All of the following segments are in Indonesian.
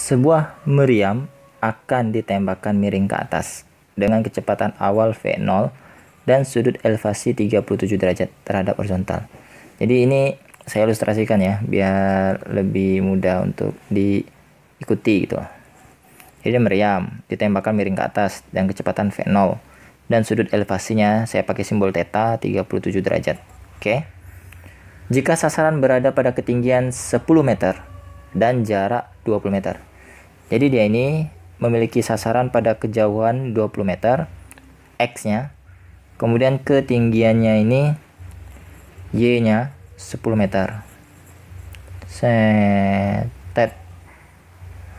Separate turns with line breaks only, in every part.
Sebuah meriam akan ditembakkan miring ke atas dengan kecepatan awal V0 dan sudut elevasi 37 derajat terhadap horizontal. Jadi ini saya ilustrasikan ya biar lebih mudah untuk diikuti gitu. Jadi meriam, ditembakkan miring ke atas dan kecepatan V0 dan sudut elevasinya saya pakai simbol theta 37 derajat. Oke. Jika sasaran berada pada ketinggian 10 meter dan jarak 20 meter. Jadi dia ini memiliki sasaran pada kejauhan 20 meter X-nya. Kemudian ketinggiannya ini Y-nya 10 meter. Setet.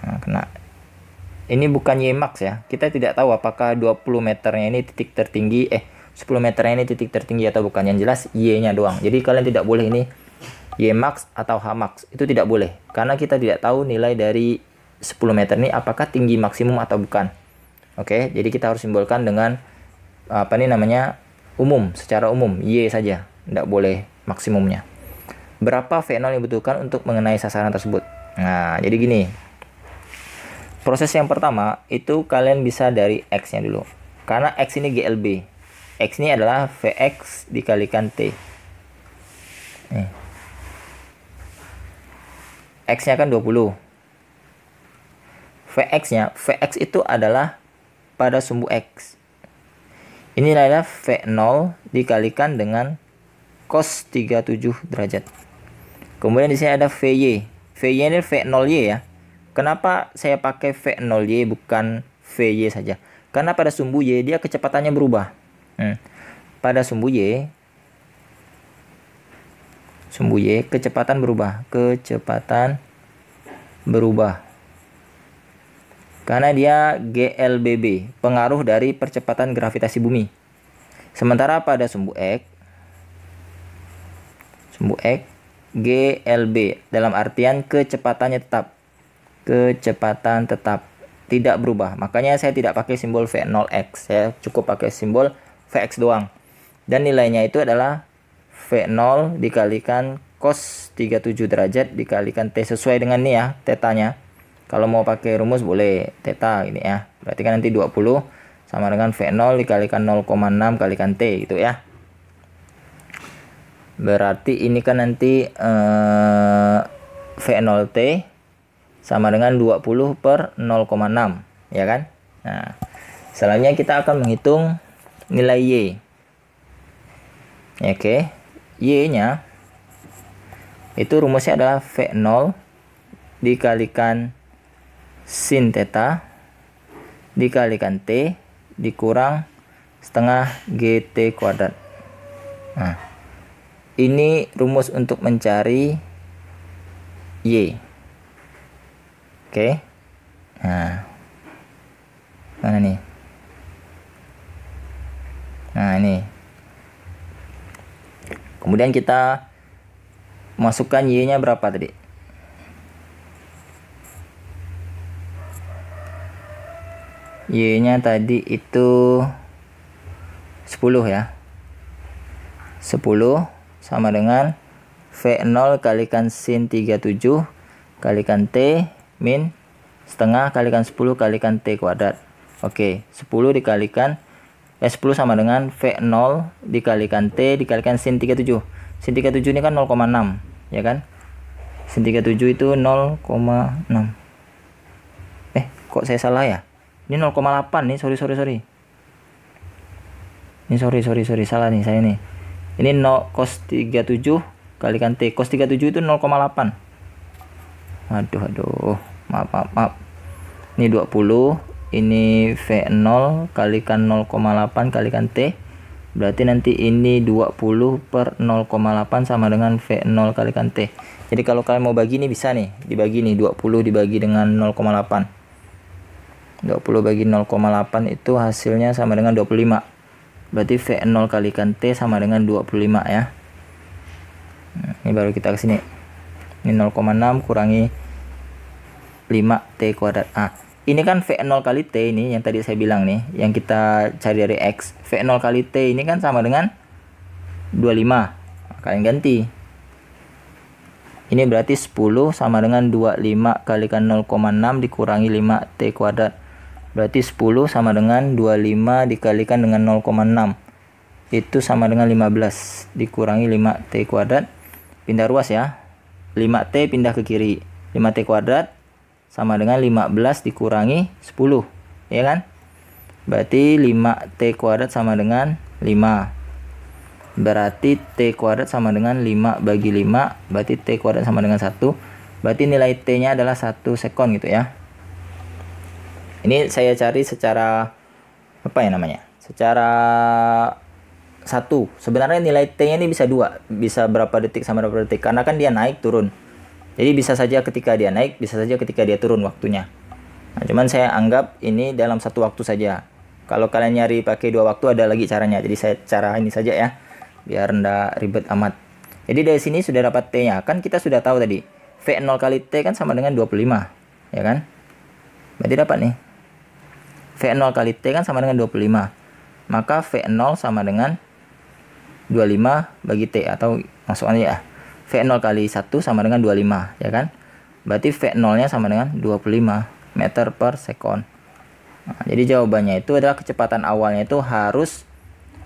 Nah, kena. Ini bukan Y max ya. Kita tidak tahu apakah 20 meternya ini titik tertinggi eh 10 meternya ini titik tertinggi atau bukan. Yang jelas Y-nya doang. Jadi kalian tidak boleh ini Y max atau H max. Itu tidak boleh karena kita tidak tahu nilai dari 10 meter ini apakah tinggi maksimum atau bukan. Oke, jadi kita harus simbolkan dengan apa nih namanya umum, secara umum Y saja, tidak boleh maksimumnya. Berapa V0 yang dibutuhkan untuk mengenai sasaran tersebut? Nah, jadi gini. Proses yang pertama itu kalian bisa dari X-nya dulu. Karena X ini GLB. X ini adalah VX dikalikan T. Nih. X-nya kan 20. Vx-nya. Vx itu adalah pada sumbu X. Ini adalah V0 dikalikan dengan cos 37 derajat. Kemudian di sini ada VY. VY ini V0Y ya. Kenapa saya pakai V0Y bukan VY saja? Karena pada sumbu Y dia kecepatannya berubah. Hmm. Pada sumbu Y sumbu Y kecepatan berubah. Kecepatan berubah karena dia GLBB, pengaruh dari percepatan gravitasi bumi. Sementara pada sumbu X, sumbu X, GLB dalam artian kecepatannya tetap. Kecepatan tetap tidak berubah. Makanya saya tidak pakai simbol V0X, saya cukup pakai simbol VX doang. Dan nilainya itu adalah V0 dikalikan cos 37 derajat dikalikan T sesuai dengan nih ya, tetanya kalau mau pakai rumus boleh theta ini ya berarti kan nanti 20 sama dengan V0 dikalikan 0,6 kalikan T gitu ya berarti ini kan nanti eh, V0T sama dengan 20 per 0,6 ya kan nah selanjutnya kita akan menghitung nilai Y ya, oke okay. Y nya itu rumusnya adalah V0 dikalikan sin theta dikalikan T dikurang setengah GT kuadrat. Nah, ini rumus untuk mencari Y. Oke. Nah. Mana nih? Nah, ini. Kemudian kita masukkan Y-nya berapa tadi? Y-nya tadi itu 10 ya. 10 sama dengan V0 kalikan sin 37 kalikan T min setengah kalikan 10 kalikan T kuadrat. Oke, 10 dikalikan eh, 10 sama dengan V0 dikalikan T dikalikan sin 37. Sin 37 ini kan 0,6, ya kan? Sin 37 itu 0,6. Eh, kok saya salah ya? ini 0,8 nih sorry sorry sorry ini sorry sorry sorry salah nih saya nih ini 0 cos 37 kalikan T cos 37 itu 0,8 aduh aduh maaf maaf maaf ini 20 ini V0 kalikan 0,8 kalikan T berarti nanti ini 20 per 0,8 sama dengan V0 kalikan T jadi kalau kalian mau bagi ini bisa nih dibagi nih 20 dibagi dengan 0,8 20 bagi 0,8 itu hasilnya sama dengan 25 berarti V0 kalikan T sama dengan 25 ya nah, ini baru kita kesini ini 0,6 kurangi 5T kuadrat A ini kan V0 kali T ini yang tadi saya bilang nih yang kita cari dari X V0 kali T ini kan sama dengan 25 kalian ganti ini berarti 10 sama dengan 25 kalikan 0,6 dikurangi 5T kuadrat Berarti 10 sama dengan 25 dikalikan dengan 0,6. Itu sama dengan 15 dikurangi 5T kuadrat. Pindah ruas ya. 5T pindah ke kiri. 5T kuadrat sama dengan 15 dikurangi 10. Ya kan? Berarti 5T kuadrat sama dengan 5. Berarti T kuadrat sama dengan 5 bagi 5. Berarti T kuadrat sama dengan 1. Berarti nilai T-nya adalah 1 sekon gitu ya ini saya cari secara apa ya namanya secara satu sebenarnya nilai t nya ini bisa dua bisa berapa detik sama berapa detik karena kan dia naik turun jadi bisa saja ketika dia naik bisa saja ketika dia turun waktunya nah, cuman saya anggap ini dalam satu waktu saja kalau kalian nyari pakai dua waktu ada lagi caranya jadi saya cara ini saja ya biar rendah ribet amat jadi dari sini sudah dapat t nya kan kita sudah tahu tadi v 0 kali t kan sama dengan 25 ya kan berarti dapat nih V0 kali T kan sama dengan 25. Maka V0 sama dengan 25 bagi T atau masukannya ya. V0 kali 1 sama dengan 25 ya kan. Berarti V0 nya sama dengan 25 meter per second. Nah, jadi jawabannya itu adalah kecepatan awalnya itu harus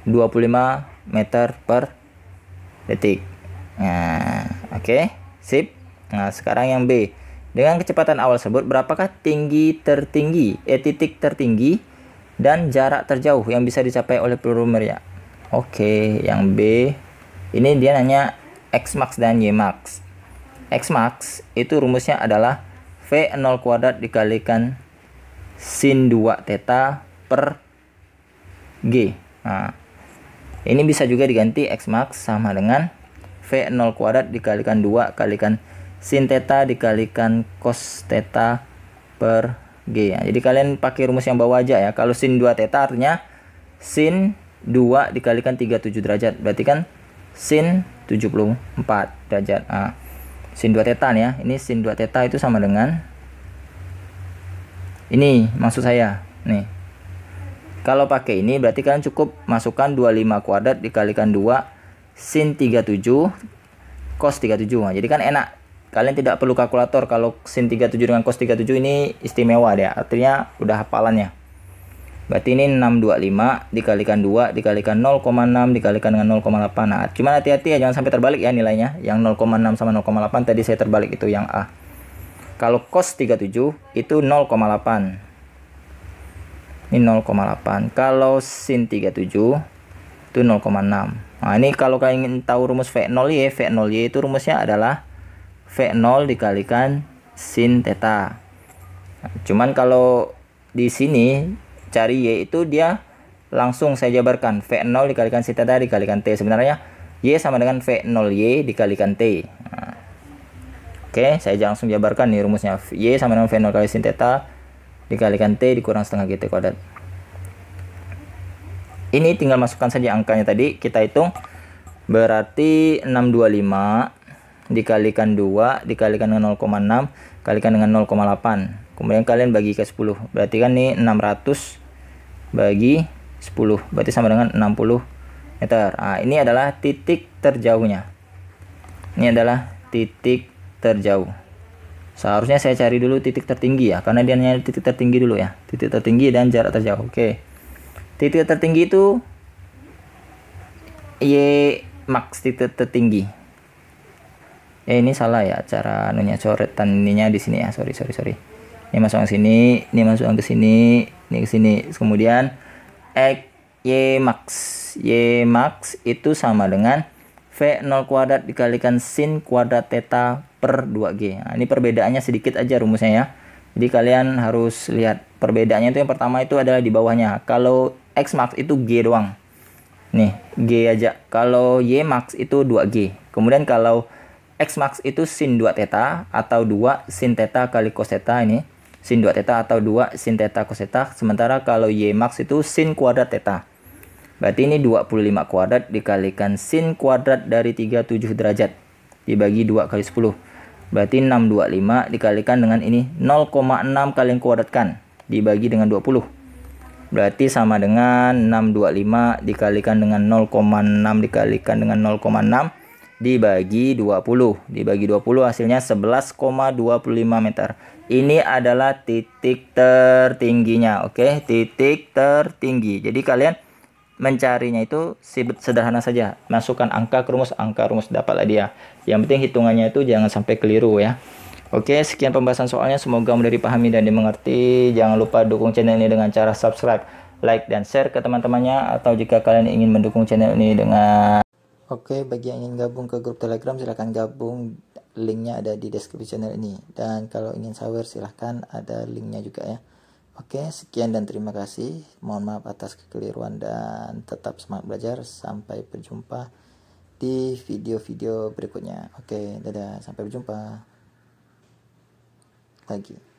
25 meter per detik. Nah, oke, okay, sip. Nah, sekarang yang B. Dengan kecepatan awal tersebut, berapakah tinggi tertinggi, eh titik tertinggi dan jarak terjauh yang bisa dicapai oleh peluru meriah? Oke, yang B. Ini dia nanya X max dan Y max. X max itu rumusnya adalah V0 kuadrat dikalikan sin 2 theta per G. Nah, ini bisa juga diganti X max sama dengan V0 kuadrat dikalikan 2 kalikan sin theta dikalikan cos theta per G ya. Jadi kalian pakai rumus yang bawah aja ya. Kalau sin 2 theta artinya sin 2 dikalikan 37 derajat. Berarti kan sin 74 derajat. Nah, Sin 2 theta nih ya. Ini sin 2 theta itu sama dengan ini maksud saya. Nih. Kalau pakai ini berarti kalian cukup masukkan 25 kuadrat dikalikan 2 sin 37 cos 37. Nah, jadi kan enak kalian tidak perlu kalkulator kalau sin 37 dengan cos 37 ini istimewa deh artinya udah hafalannya berarti ini 625 dikalikan 2 dikalikan 0,6 dikalikan dengan 0,8 nah cuman hati-hati ya jangan sampai terbalik ya nilainya yang 0,6 sama 0,8 tadi saya terbalik itu yang A kalau cos 37 itu 0,8 ini 0,8 kalau sin 37 itu 0,6 nah ini kalau kalian ingin tahu rumus V0Y V0Y itu rumusnya adalah V0 dikalikan sin theta. cuman kalau di sini cari Y itu dia langsung saya jabarkan V0 dikalikan sin theta dikalikan T. Sebenarnya Y sama dengan V0Y dikalikan T. Oke, saya langsung jabarkan nih rumusnya. Y sama dengan V0 kali sin theta dikalikan T dikurang setengah GT gitu kuadrat. Ini tinggal masukkan saja angkanya tadi, kita hitung. Berarti 625 dikalikan 2 dikalikan dengan 0,6 kalikan dengan 0,8 kemudian kalian bagi ke 10 berarti kan ini 600 bagi 10 berarti sama dengan 60 meter nah, ini adalah titik terjauhnya ini adalah titik terjauh seharusnya saya cari dulu titik tertinggi ya karena dia nyari titik tertinggi dulu ya titik tertinggi dan jarak terjauh oke titik tertinggi itu y max titik tertinggi eh ini salah ya cara coretan ininya di sini ya sorry sorry sorry ini masuk ke sini ini masuk ke sini ini ke sini kemudian x y max y max itu sama dengan v 0 kuadrat dikalikan sin kuadrat theta per 2g nah, ini perbedaannya sedikit aja rumusnya ya jadi kalian harus lihat perbedaannya itu yang pertama itu adalah di bawahnya kalau x max itu g doang nih g aja kalau y max itu 2g kemudian kalau X max itu sin 2 theta atau 2 sin theta kali cos theta ini sin 2 theta atau 2 sin theta cos theta sementara kalau Y max itu sin kuadrat theta berarti ini 25 kuadrat dikalikan sin kuadrat dari 37 derajat dibagi 2 kali 10 berarti 625 dikalikan dengan ini 0,6 kali kuadratkan dibagi dengan 20 berarti sama dengan 625 dikalikan dengan 0,6 dikalikan dengan 0,6 dibagi 20. Dibagi 20 hasilnya 11,25 meter. Ini adalah titik tertingginya, oke? Okay? Titik tertinggi. Jadi kalian mencarinya itu sederhana saja. Masukkan angka ke rumus, angka rumus dapatlah dia. Yang penting hitungannya itu jangan sampai keliru ya. Oke, sekian pembahasan soalnya. Semoga mudah dipahami dan dimengerti. Jangan lupa dukung channel ini dengan cara subscribe, like, dan share ke teman-temannya. Atau jika kalian ingin mendukung channel ini dengan Oke, bagi yang ingin gabung ke grup Telegram silahkan gabung. Linknya ada di deskripsi channel ini. Dan kalau ingin sawer silahkan ada linknya juga ya. Oke, sekian dan terima kasih. Mohon maaf atas kekeliruan dan tetap semangat belajar. Sampai berjumpa di video-video berikutnya. Oke, dadah. Sampai berjumpa lagi.